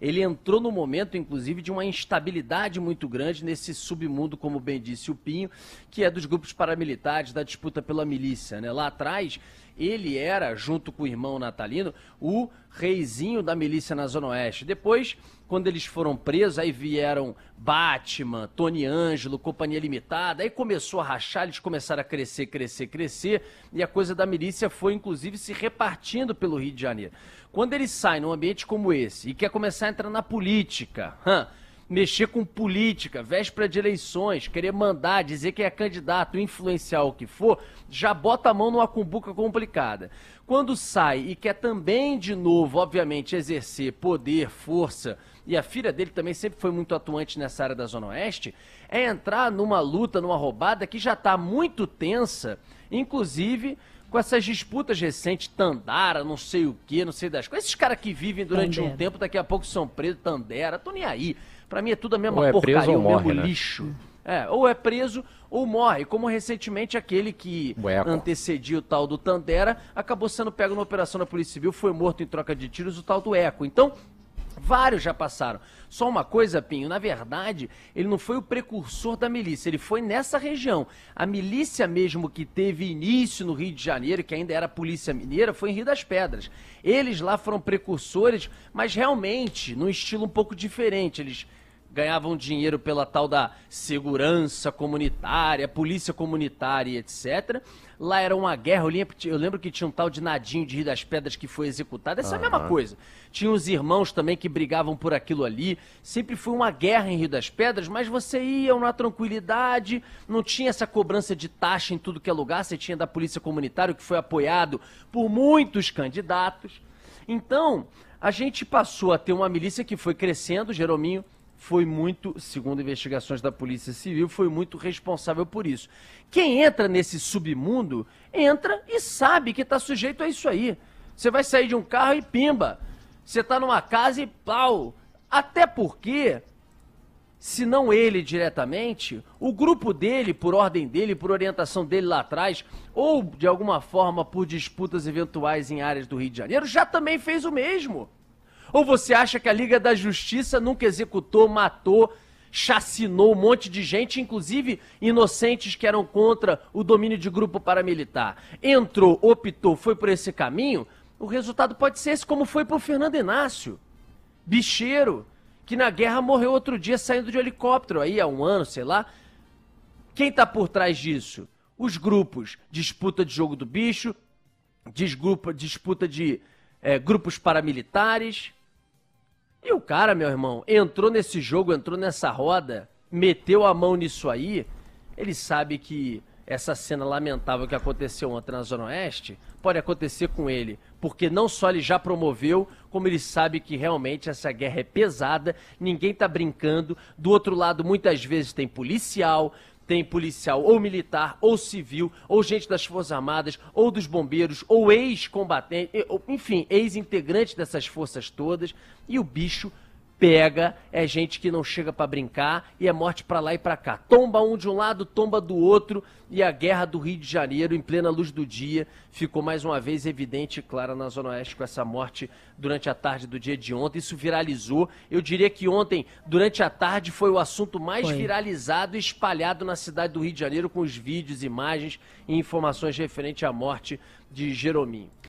Ele entrou no momento, inclusive, de uma instabilidade muito grande nesse submundo, como bem disse o Pinho, que é dos grupos paramilitares, da disputa pela milícia. Né? Lá atrás, ele era, junto com o irmão natalino, o reizinho da milícia na Zona Oeste. Depois, quando eles foram presos, aí vieram Batman, Tony Ângelo, Companhia Limitada, aí começou a rachar, eles começaram a crescer, crescer, crescer, e a coisa da milícia foi, inclusive, se repartindo pelo Rio de Janeiro. Quando ele sai num ambiente como esse e quer começar a entrar na política, hum, mexer com política, véspera de eleições, querer mandar, dizer que é candidato, influenciar o que for, já bota a mão numa cumbuca complicada. Quando sai e quer também, de novo, obviamente, exercer poder, força, e a filha dele também sempre foi muito atuante nessa área da Zona Oeste, é entrar numa luta, numa roubada que já está muito tensa, inclusive com essas disputas recentes, Tandara, não sei o que, não sei das coisas. Esses caras que vivem durante Tandera. um tempo, daqui a pouco são presos, Tandera, tô nem aí. Para mim é tudo a mesma é porcaria, é o morre, mesmo né? lixo. É, ou é preso ou morre, como recentemente aquele que antecedia o tal do Tandera, acabou sendo pego na operação da Polícia Civil, foi morto em troca de tiros, o tal do Eco. Então, Vários já passaram. Só uma coisa, Pinho, na verdade, ele não foi o precursor da milícia, ele foi nessa região. A milícia mesmo que teve início no Rio de Janeiro, que ainda era polícia mineira, foi em Rio das Pedras. Eles lá foram precursores, mas realmente num estilo um pouco diferente. Eles ganhavam dinheiro pela tal da segurança comunitária, polícia comunitária, etc. Lá era uma guerra, eu lembro, que tinha um tal de Nadinho de Rio das Pedras que foi executado, essa uhum. mesma coisa. Tinha os irmãos também que brigavam por aquilo ali. Sempre foi uma guerra em Rio das Pedras, mas você ia na tranquilidade, não tinha essa cobrança de taxa em tudo que é lugar, você tinha da polícia comunitária que foi apoiado por muitos candidatos. Então, a gente passou a ter uma milícia que foi crescendo, Jerominho foi muito, segundo investigações da Polícia Civil, foi muito responsável por isso. Quem entra nesse submundo, entra e sabe que está sujeito a isso aí. Você vai sair de um carro e pimba. Você está numa casa e pau. Até porque, se não ele diretamente, o grupo dele, por ordem dele, por orientação dele lá atrás, ou de alguma forma por disputas eventuais em áreas do Rio de Janeiro, já também fez o mesmo. Ou você acha que a Liga da Justiça nunca executou, matou, chacinou um monte de gente, inclusive inocentes que eram contra o domínio de grupo paramilitar. Entrou, optou, foi por esse caminho, o resultado pode ser esse, como foi para o Fernando Inácio. Bicheiro, que na guerra morreu outro dia saindo de helicóptero, aí há um ano, sei lá. Quem está por trás disso? Os grupos disputa de jogo do bicho, disputa de é, grupos paramilitares, e o cara, meu irmão, entrou nesse jogo, entrou nessa roda, meteu a mão nisso aí. Ele sabe que essa cena lamentável que aconteceu ontem na Zona Oeste pode acontecer com ele, porque não só ele já promoveu, como ele sabe que realmente essa guerra é pesada, ninguém tá brincando. Do outro lado, muitas vezes tem policial, tem policial ou militar ou civil, ou gente das Forças Armadas, ou dos bombeiros, ou ex-combatente, enfim, ex-integrante dessas forças todas, e o bicho pega é gente que não chega para brincar e é morte para lá e para cá. Tomba um de um lado, tomba do outro e a guerra do Rio de Janeiro em plena luz do dia ficou mais uma vez evidente e clara na Zona Oeste com essa morte durante a tarde do dia de ontem. Isso viralizou. Eu diria que ontem, durante a tarde, foi o assunto mais foi. viralizado e espalhado na cidade do Rio de Janeiro com os vídeos, imagens e informações referentes à morte de Jerominho.